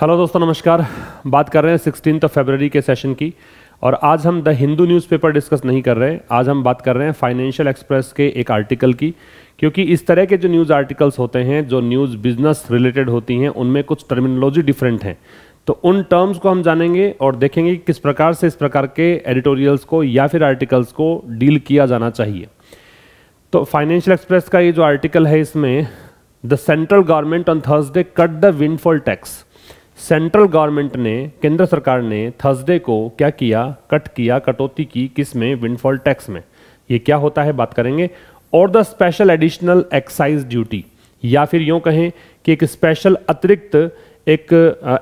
hello दोस्तों नमस्कार बात कर रहे हैं सिक्सटीन ऑफ फेबररी के सेशन की और आज हम द हिंदू न्यूज़पेपर डिस्कस नहीं कर रहे हैं आज हम बात कर रहे हैं फाइनेंशियल एक्सप्रेस के एक आर्टिकल की क्योंकि इस तरह के जो न्यूज़ आर्टिकल्स होते हैं जो न्यूज़ बिजनेस रिलेटेड होती हैं उनमें कुछ टर्मिनोलॉजी डिफरेंट हैं तो उन टर्म्स को हम जानेंगे और देखेंगे कि किस प्रकार से इस प्रकार के एडिटोरियल्स को या फिर आर्टिकल्स को डील किया जाना चाहिए तो फाइनेंशियल एक्सप्रेस का ये जो आर्टिकल है इसमें the central government on Thursday cut the windfall tax central government ने केंद्र सरकार ने थर्सडे को क्या किया कट किया कटौती की किस में विंडफॉल टैक्स में ये क्या होता है बात करेंगे और the special additional excise duty या फिर यूं कहें कि एक स्पेशल अतिरिक्त एक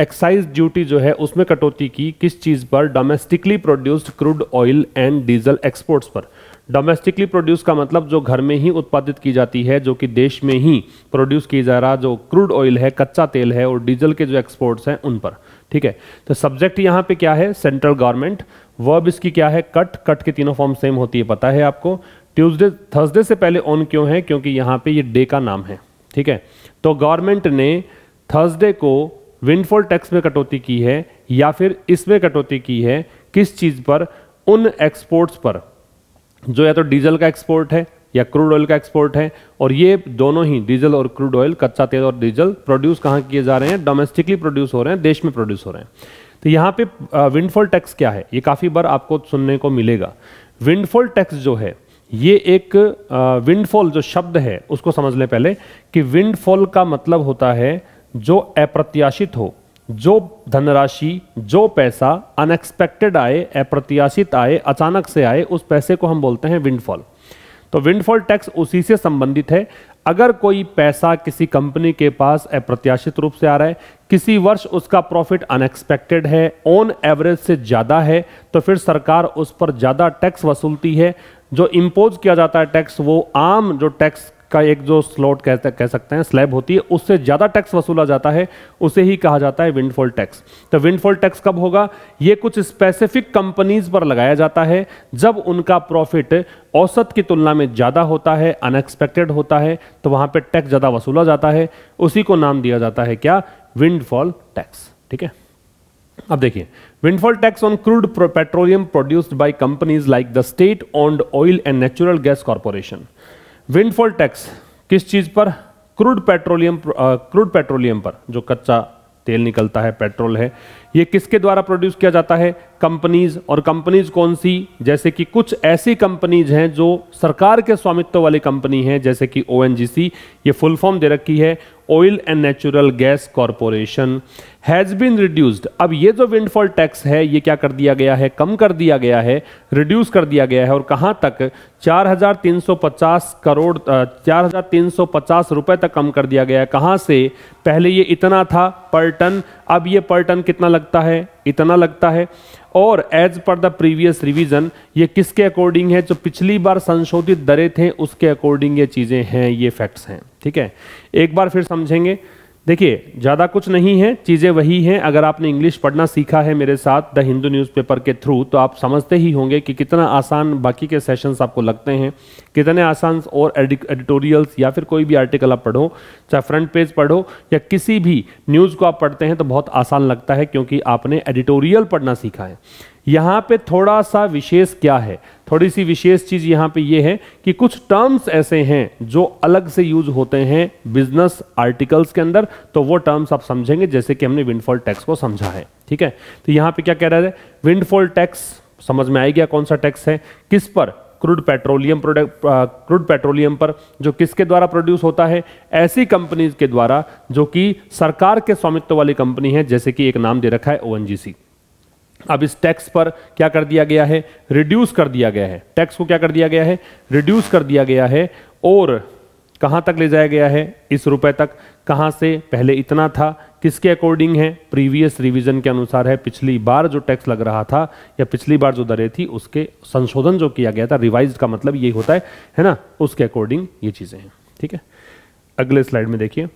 एक्साइज ड्यूटी जो है उसमें कटौती की किस चीज़ पर domestically produced crude oil and diesel exports पर डोमेस्टिकली प्रोड्यूस का मतलब जो घर में ही उत्पादित की जाती है जो कि देश में ही प्रोड्यूस किया जा रहा जो क्रूड ऑयल है कच्चा तेल है और डीजल के जो एक्सपोर्ट्स हैं उन पर ठीक है तो सब्जेक्ट यहाँ पे क्या है सेंट्रल गवर्नमेंट वर्ब इसकी क्या है कट कट के तीनों फॉर्म सेम होती है पता है आपको ट्यूजडे थर्सडे से पहले ऑन क्यों है क्योंकि यहाँ पे ये डे का नाम है ठीक है तो गवर्नमेंट ने थर्सडे को विंडफॉल टैक्स में कटौती की है या फिर इसमें कटौती की है किस चीज़ पर उन एक्सपोर्ट्स पर जो या तो डीजल का एक्सपोर्ट है या क्रूड ऑयल का एक्सपोर्ट है और ये दोनों ही डीजल और क्रूड ऑयल कच्चा तेल और डीजल प्रोड्यूस कहाँ किए जा रहे हैं डोमेस्टिकली प्रोड्यूस हो रहे हैं देश में प्रोड्यूस हो रहे हैं तो यहाँ पे विंडफॉल टैक्स क्या है ये काफ़ी बार आपको सुनने को मिलेगा विंडफॉल टैक्स जो है ये एक विंडफॉल जो शब्द है उसको समझ लें पहले कि विंडफॉल का मतलब होता है जो अप्रत्याशित हो जो धनराशि जो पैसा अनएक्सपेक्टेड आए अप्रत्याशित आए अचानक से आए उस पैसे को हम बोलते हैं विंडफॉल तो विंडफॉल टैक्स उसी से संबंधित है अगर कोई पैसा किसी कंपनी के पास अप्रत्याशित रूप से आ रहा है किसी वर्ष उसका प्रॉफिट अनएक्सपेक्टेड है ऑन एवरेज से ज़्यादा है तो फिर सरकार उस पर ज़्यादा टैक्स वसूलती है जो इम्पोज किया जाता है टैक्स वो आम जो टैक्स का एक जो स्लॉट कह कह सकते हैं स्लैब होती है उससे ज़्यादा टैक्स वसूला जाता है उसे ही कहा जाता है विंडफॉल टैक्स तो विंडफॉल टैक्स कब होगा ये कुछ स्पेसिफिक कंपनीज पर लगाया जाता है जब उनका प्रॉफिट औसत की तुलना में ज़्यादा होता है अनएक्सपेक्टेड होता है तो वहां पर टैक्स ज़्यादा वसूला जाता है उसी को नाम दिया जाता है क्या विंडफॉल टैक्स ठीक है अब देखिए windfall tax on crude petroleum produced by companies like the state owned oil and natural gas corporation windfall tax किस चीज़ पर क्रूड पेट्रोलियम क्रूड पेट्रोलियम पर जो कच्चा तेल निकलता है पेट्रोल है ये किसके द्वारा प्रोड्यूस किया जाता है कंपनीज और कंपनीज कौन सी जैसे कि कुछ ऐसी कंपनीज हैं जो सरकार के स्वामित्व वाली कंपनी हैं जैसे कि ओ ये फुल फॉर्म दे रखी है oil and natural gas corporation has been reduced अब ये जो विंडफॉल टैक्स है ये क्या कर दिया गया है कम कर दिया गया है रिड्यूस कर दिया गया है और कहाँ तक 4,350 करोड़ पचास रुपये तक कम कर दिया गया है कहाँ से पहले ये इतना था पर टन अब ये पर टन कितना लगता है इतना लगता है और as per the previous revision ये किसके अकॉर्डिंग है जो पिछली बार संशोधित दरें थे उसके अकॉर्डिंग ये चीज़ें हैं ये फैक्ट्स हैं ठीक है एक बार फिर समझेंगे देखिए ज़्यादा कुछ नहीं है चीज़ें वही हैं अगर आपने इंग्लिश पढ़ना सीखा है मेरे साथ द हिंदू न्यूज़पेपर के थ्रू तो आप समझते ही होंगे कि कितना आसान बाकी के सेशंस आपको लगते हैं कितने आसान और एडिटोरियल्स या फिर कोई भी आर्टिकल आप पढ़ो चाहे फ्रंट पेज पढ़ो या किसी भी न्यूज़ को आप पढ़ते हैं तो बहुत आसान लगता है क्योंकि आपने एडिटोरियल पढ़ना सीखा है यहाँ पे थोड़ा सा विशेष क्या है थोड़ी सी विशेष चीज यहाँ पे ये है कि कुछ टर्म्स ऐसे हैं जो अलग से यूज होते हैं बिजनेस आर्टिकल्स के अंदर तो वो टर्म्स आप समझेंगे जैसे कि हमने विंडफॉल टैक्स को समझा है ठीक है तो यहाँ पे क्या कह रहा है विंडफॉल टैक्स समझ में आएगा कौन सा टैक्स है किस पर crude petroleum product crude petroleum पर जो किसके द्वारा प्रोड्यूस होता है ऐसी कंपनीज के द्वारा जो कि सरकार के स्वामित्व वाली कंपनी है जैसे कि एक नाम दे रखा है ओ अब इस टैक्स पर क्या कर दिया गया है रिड्यूस कर दिया गया है टैक्स को क्या कर दिया गया है रिड्यूस कर दिया गया है और कहां तक ले जाया गया है इस रुपए तक कहां से पहले इतना था किसके अकॉर्डिंग है प्रीवियस रिवीजन के अनुसार है पिछली बार जो टैक्स लग रहा था या पिछली बार जो दरें थी उसके संशोधन जो किया गया था रिवाइज का मतलब यही होता है है ना उसके अकॉर्डिंग ये चीज़ें हैं ठीक है अगले स्लाइड में देखिए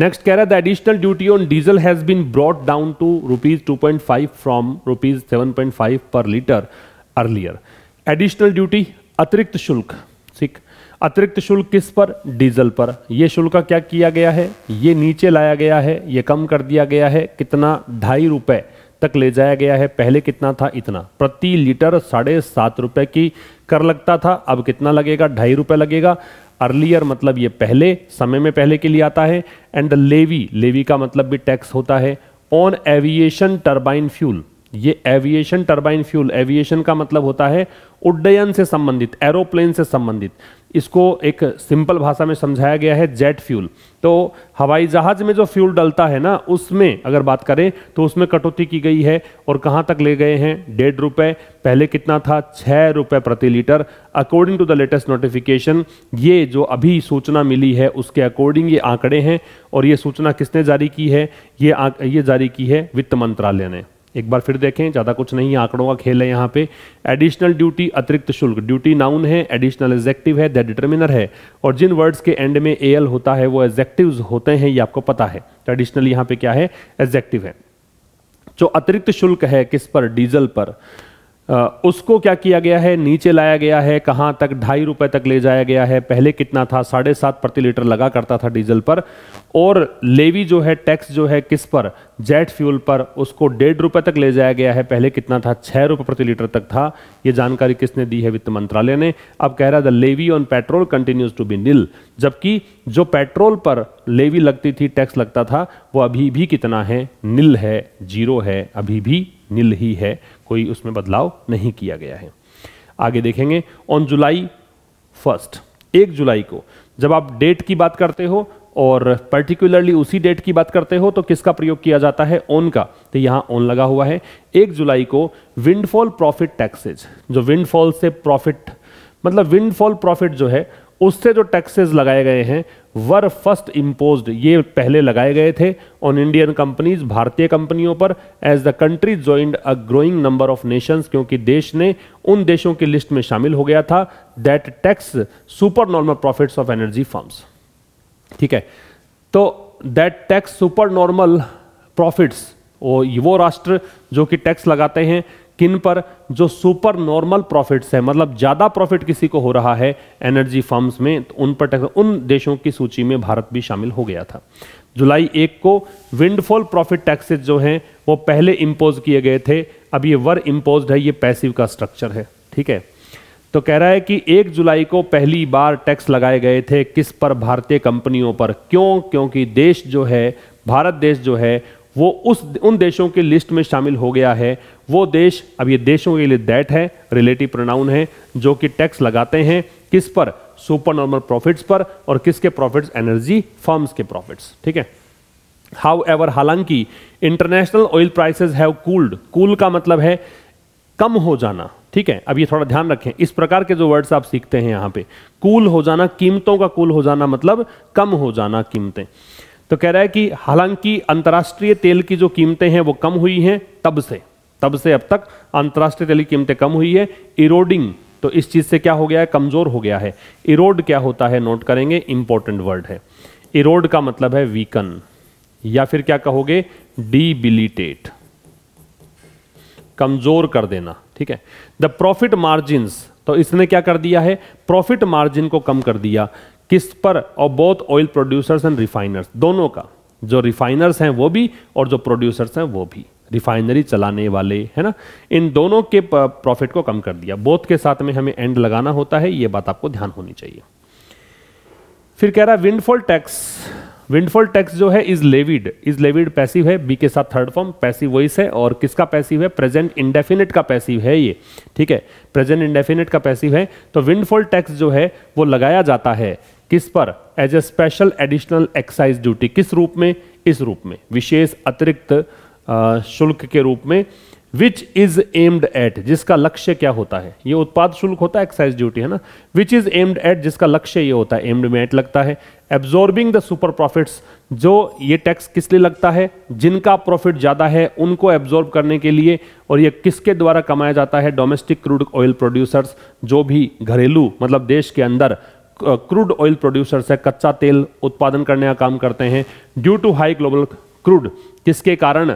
नेक्स्ट कह रहा है the additional duty on diesel has been brought down to rupees two point five from rupees seven point five per litre earlier additional duty अतिरिक्त शुल्क ठीक अतिरिक्त शुल्क किस पर डीजल पर यह शुल्क क्या किया गया है ये नीचे लाया गया है ये कम कर दिया गया है कितना ढाई रुपए तक ले जाया गया है पहले कितना था इतना प्रति लीटर साढ़े सात रुपये की कर लगता था अब कितना लगेगा ढाई रुपये लगेगा अर्लियर मतलब ये पहले समय में पहले के लिए आता है एंड लेवी लेवी का मतलब भी टैक्स होता है ऑन एविएशन टर्बाइन फ्यूल ये एविएशन टर्बाइन फ्यूल एविएशन का मतलब होता है उड्डयन से संबंधित एरोप्लेन से संबंधित इसको एक सिंपल भाषा में समझाया गया है जेट फ्यूल तो हवाई जहाज में जो फ्यूल डलता है ना उसमें अगर बात करें तो उसमें कटौती की गई है और कहाँ तक ले गए हैं डेढ़ रुपये पहले कितना था छः रुपये प्रति litre according to the latest notification ये जो अभी सूचना मिली है उसके अकॉर्डिंग ये आंकड़े हैं और ये सूचना किसने जारी की है ये ये जारी की है वित्त मंत्रालय ने एक बार फिर देखें ज़्यादा कुछ नहीं आंकड़ों का खेल है यहाँ पे एडिशनल ड्यूटी अतिरिक्त शुल्क ड्यूटी नाउन है एडिशनल एजेक्टिव है द डिटर्मिनर है और जिन वर्ड्स के एंड में ए होता है वो एजेक्टिव होते हैं ये आपको पता है तो यहाँ पे क्या है एजेक्टिव है जो अतिरिक्त शुल्क है किस पर डीजल पर उसको क्या किया गया है नीचे लाया गया है कहाँ तक ढाई रुपए तक ले जाया गया है पहले कितना था साढ़े सात प्रति लीटर लगा करता था डीजल पर और लेवी जो है टैक्स जो है किस पर जेट फ्यूल पर उसको डेढ़ रुपये तक ले जाया गया है पहले कितना था छः रुपये प्रति लीटर तक था ये जानकारी किसने दी है वित्त मंत्रालय ने अब कह रहा है the levy on petrol continues to be nil जबकि जो पेट्रोल पर लेवी लगती थी टैक्स लगता था वो अभी भी कितना है नील है जीरो है अभी भी नील ही है कोई उसमें बदलाव नहीं किया गया है आगे देखेंगे ऑन जुलाई फर्स्ट एक जुलाई को जब आप डेट की बात करते हो और पर्टिकुलरली उसी डेट की बात करते हो तो किसका प्रयोग किया जाता है ओन का तो यहां ओन लगा हुआ है एक जुलाई को विंडफॉल प्रॉफिट टैक्सेज जो विंडफॉल से प्रॉफिट मतलब विंडफॉल प्रॉफिट जो है उससे जो टैक्सेज लगाए गए हैं वर फर्स्ट इम्पोज ये पहले लगाए गए थे ऑन इंडियन कंपनीज भारतीय कंपनियों पर as the country joined a growing number of nations क्योंकि देश ने उन देशों की लिस्ट में शामिल हो गया था that tax super normal profits of energy firms ठीक है तो that tax super normal profits वो राष्ट्र जो कि टैक्स लगाते हैं किन पर जो सुपर नॉर्मल प्रॉफिट्स है मतलब ज़्यादा प्रॉफिट किसी को हो रहा है एनर्जी फर्म्स में तो उन पर टैक्स उन देशों की सूची में भारत भी शामिल हो गया था जुलाई एक को विंडफॉल प्रॉफिट टैक्सेस जो हैं वो पहले इम्पोज किए गए थे अब ये वर इम्पोज है ये पैसिव का स्ट्रक्चर है ठीक है तो कह रहा है कि एक जुलाई को पहली बार टैक्स लगाए गए थे किस पर भारतीय कंपनियों पर क्यों क्योंकि देश जो है भारत देश जो है वो उस उन देशों की लिस्ट में शामिल हो गया है वो देश अब ये देशों के लिए दैट है रिलेटिव प्रोनाउन है जो कि टैक्स लगाते हैं किस पर सुपर नॉर्मल प्रॉफिट्स पर और किसके प्रॉफिट्स एनर्जी फर्म्स के प्रॉफिट्स ठीक है हाउ एवर हालांकि international oil prices have cooled cool का मतलब है कम हो जाना ठीक है अब ये थोड़ा ध्यान रखें इस प्रकार के जो वर्ड्स आप सीखते हैं यहां पे कूल हो जाना कीमतों का कूल हो जाना मतलब कम हो जाना कीमतें तो कह रहा है कि हालांकि अंतर्राष्ट्रीय तेल की जो कीमतें हैं वो कम हुई हैं तब से तब से अब तक अंतर्राष्ट्रीय तेल की कीमतें कम हुई है इरोडिंग तो इस चीज़ से क्या हो गया है कमज़ोर हो गया है इरोड क्या होता है नोट करेंगे इंपॉर्टेंट वर्ड है इरोड का मतलब है वीकन या फिर क्या कहोगे डीबिलिटेट कमज़ोर कर देना ठीक है द प्रॉफिट मार्जिन तो इसने क्या कर दिया है प्रॉफिट मार्जिन को कम कर दिया किस पर और both oil producers and refiners दोनों का जो रिफाइनर्स हैं वो भी और जो प्रोड्यूसर्स हैं वो भी रिफाइनरी चलाने वाले है ना इन दोनों के प्रॉफिट को कम कर दिया बोथ के साथ में हमें एंड लगाना होता है ये बात आपको ध्यान होनी चाहिए फिर कह रहा है विंडफॉल टैक्स विंडफॉल टैक्स जो है is levied is levied passive है बी के साथ थर्ड फॉर्म पैसिव वॉइस है और किसका पैसिव है प्रेजेंट इंडेफिनिट का पैसिव है ये ठीक है प्रेजेंट इंडेफिनिट का पैसिव है तो विंडफॉल टैक्स जो है वो लगाया जाता है किस पर as a special additional excise duty किस रूप में इस रूप में विशेष अतिरिक्त शुल्क के रूप में विच इज एम्ड एट जिसका लक्ष्य क्या होता है ये उत्पाद शुल्क होता है एक्साइज ड्यूटी है ना विच इज एम्ड एट जिसका लक्ष्य ये होता है एम्ड में एट लगता है एब्जॉर्बिंग द सुपर प्रॉफिट्स जो ये टैक्स किस लिए लगता है जिनका प्रॉफिट ज़्यादा है उनको एब्जॉर्ब करने के लिए और ये किसके द्वारा कमाया जाता है डोमेस्टिक क्रूड ऑयल प्रोड्यूसर्स जो भी घरेलू मतलब देश के अंदर क्रूड ऑयल प्रोड्यूसर्स है कच्चा तेल उत्पादन करने का काम करते हैं due to high global crude किसके कारण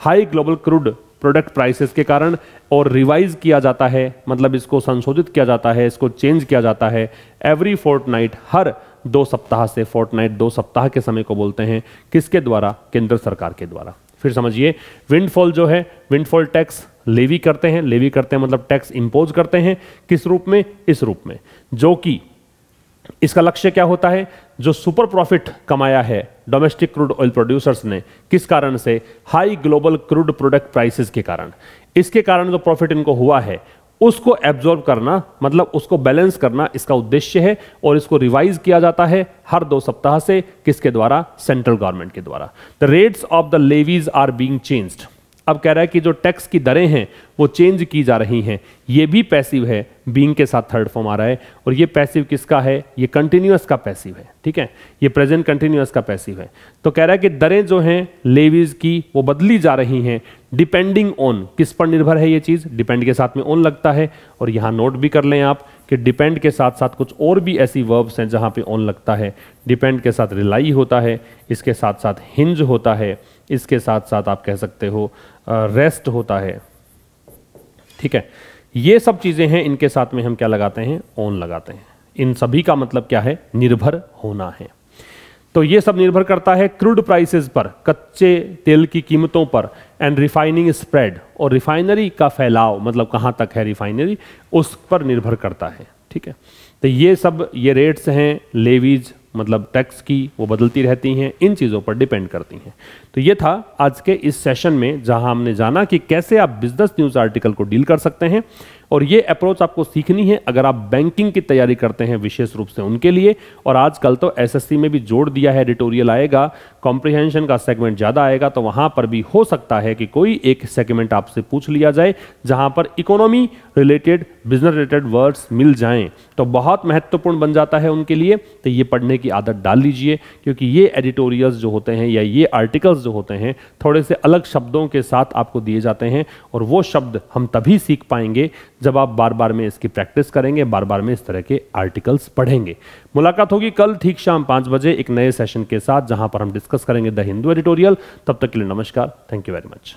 high global crude product prices के कारण और रिवाइज किया जाता है मतलब इसको संशोधित किया जाता है इसको चेंज किया जाता है एवरी फोर्टनाइट हर दो सप्ताह से फोर्टनाइट दो सप्ताह के समय को बोलते हैं किसके द्वारा केंद्र सरकार के द्वारा फिर समझिए विंडफॉल जो है विंडफॉल टैक्स लेवी करते हैं लेवी करते हैं मतलब टैक्स इंपोज करते हैं किस रूप में इस रूप में जो कि इसका लक्ष्य क्या होता है जो सुपर प्रॉफिट कमाया है डोमेस्टिक क्रूड ऑयल प्रोड्यूसर्स ने किस कारण से high global crude product prices के कारण इसके कारण जो प्रॉफिट इनको हुआ है उसको एब्जॉर्ब करना मतलब उसको बैलेंस करना इसका उद्देश्य है और इसको रिवाइज किया जाता है हर दो सप्ताह से किसके द्वारा सेंट्रल गवर्नमेंट के द्वारा the rates of the levies are being changed अब कह रहा है कि जो टैक्स की दरें हैं वो चेंज की जा रही हैं ये भी पैसिव है बींग के साथ थर्ड फॉर्म आ रहा है और ये पैसिव किसका है ये कंटिन्यूस का पैसिव है ठीक है ये प्रेजेंट कंटिन्यूस का पैसिव है तो कह रहा है कि दरें जो हैं लेवीज की वो बदली जा रही हैं डिपेंडिंग ऑन किस पर निर्भर है ये चीज़ डिपेंड के साथ में ऑन लगता है और यहाँ नोट भी कर लें आप कि डिपेंड के साथ साथ कुछ और भी ऐसी वर्ब्स हैं जहाँ पे ऑन लगता है डिपेंड के साथ रिलाई होता है इसके साथ साथ हिंज होता है इसके साथ साथ आप कह सकते हो रेस्ट होता है ठीक है ये सब चीज़ें हैं इनके साथ में हम क्या लगाते हैं ओन लगाते हैं इन सभी का मतलब क्या है निर्भर होना है तो ये सब निर्भर करता है क्रूड प्राइसेस पर कच्चे तेल की कीमतों पर एंड रिफाइनिंग स्प्रेड और रिफाइनरी का फैलाव मतलब कहां तक है रिफाइनरी उस पर निर्भर करता है ठीक है तो ये सब ये रेट्स हैं लेवीज मतलब टैक्स की वो बदलती रहती हैं इन चीज़ों पर डिपेंड करती हैं तो ये था आज के इस सेशन में जहां हमने जाना कि कैसे आप बिजनेस न्यूज़ आर्टिकल को डील कर सकते हैं और ये अप्रोच आपको सीखनी है अगर आप बैंकिंग की तैयारी करते हैं विशेष रूप से उनके लिए और आजकल तो एसएससी में भी जोड़ दिया है एडिटोरियल आएगा कॉम्प्रिहेंशन का सेगमेंट ज़्यादा आएगा तो वहाँ पर भी हो सकता है कि कोई एक सेगमेंट आपसे पूछ लिया जाए जहाँ पर economy related business related words मिल जाएँ तो बहुत महत्वपूर्ण बन जाता है उनके लिए तो ये पढ़ने की आदत डाल लीजिए क्योंकि ये एडिटोरियल्स जो होते हैं या ये आर्टिकल्स जो होते हैं थोड़े से अलग शब्दों के साथ आपको दिए जाते हैं और वो शब्द हम तभी सीख पाएंगे जब आप बार बार में इसकी प्रैक्टिस करेंगे बार बार में इस तरह के आर्टिकल्स पढ़ेंगे मुलाकात होगी कल ठीक शाम पांच बजे एक नए सेशन के साथ जहां पर हम डिस्कस करेंगे द हिंदू एडिटोरियल तब तक के लिए नमस्कार थैंक यू वेरी मच